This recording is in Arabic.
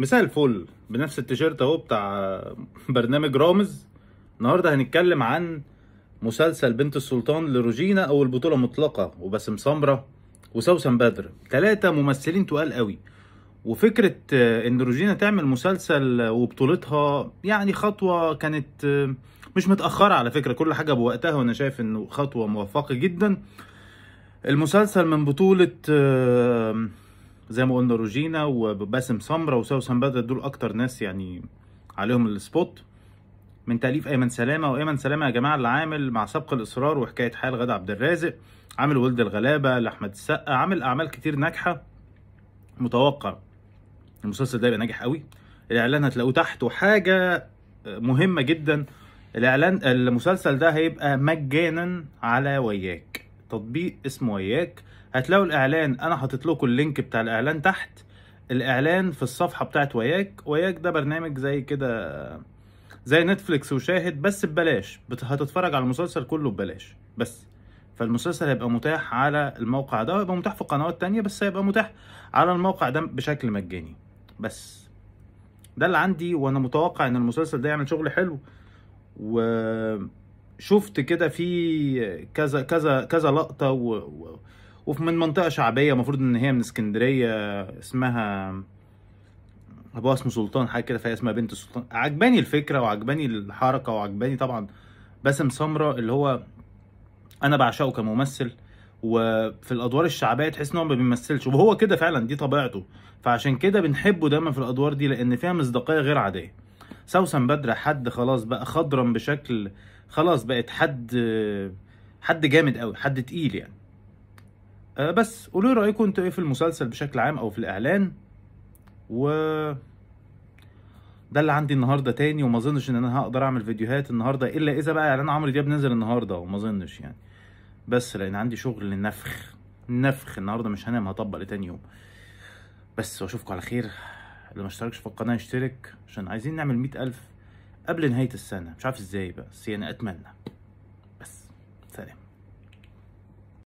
مساء الفل بنفس التيشيرت اهو بتاع برنامج رامز النهارده هنتكلم عن مسلسل بنت السلطان لروجينا او البطوله مطلقه وباسم سمره وسوسن بدر ثلاثه ممثلين تقال قوي وفكره آه، ان روجينا تعمل مسلسل آه، وبطولتها يعني خطوه كانت آه، مش متاخره على فكره كل حاجه بوقتها وانا شايف انه خطوه موفقه جدا المسلسل من بطوله زي ما قلنا روجينا وباسم سمره وسوسن بدر دول اكتر ناس يعني عليهم السبوت من تاليف ايمن سلامه وايمن سلامه يا جماعه اللي عامل مع سبق الاصرار وحكايه حال غدا عبد الرازق عامل ولد الغلابه لاحمد السقا عامل اعمال كتير ناجحه متوقع المسلسل ده يبقى ناجح قوي الاعلان هتلاقوه تحت وحاجه مهمه جدا الاعلان المسلسل ده هيبقى مجانا على وياك تطبيق اسمه وياك هتلاقوا الاعلان انا حاطط لكم اللينك بتاع الاعلان تحت الاعلان في الصفحه بتاعت وياك وياك ده برنامج زي كده زي نتفليكس وشاهد بس ببلاش هتتفرج على المسلسل كله ببلاش بس فالمسلسل هيبقى متاح على الموقع ده هيبقى متاح في قنوات تانية بس هيبقى متاح على الموقع ده بشكل مجاني بس ده اللي عندي وانا متوقع ان المسلسل ده يعمل شغل حلو و شفت كده في كذا كذا كذا لقطه و... و... وفي من منطقه شعبيه المفروض ان هي من اسكندريه اسمها ابوها اسمه سلطان حاجه كده فهي اسمها بنت سلطان عجباني الفكره وعجباني الحركه وعجباني طبعا باسم سمره اللي هو انا بعشقه كممثل وفي الادوار الشعبيه تحس ان هو ما بيمثلش وهو كده فعلا دي طبيعته فعشان كده بنحبه دايما في الادوار دي لان فيها مصداقيه غير عاديه سوسن بدر حد خلاص بقى خضرم بشكل خلاص بقت حد حد جامد قوي حد تقيل يعني آه، بس قولوا رايكم انتوا ايه في المسلسل بشكل عام او في الاعلان و ده اللي عندي النهارده تاني وما اظنش ان انا هقدر اعمل فيديوهات النهارده الا اذا بقى اعلان عمرو دياب نزل النهارده وما اظنش يعني بس لان عندي شغل نفخ نفخ النهارده مش هنام هطبق لتاني يوم بس واشوفكم على خير اللي ما اشتركش في القناه يشترك عشان عايزين نعمل مئة ألف قبل نهايه السنه مش عارف ازاي بس يعني اتمنى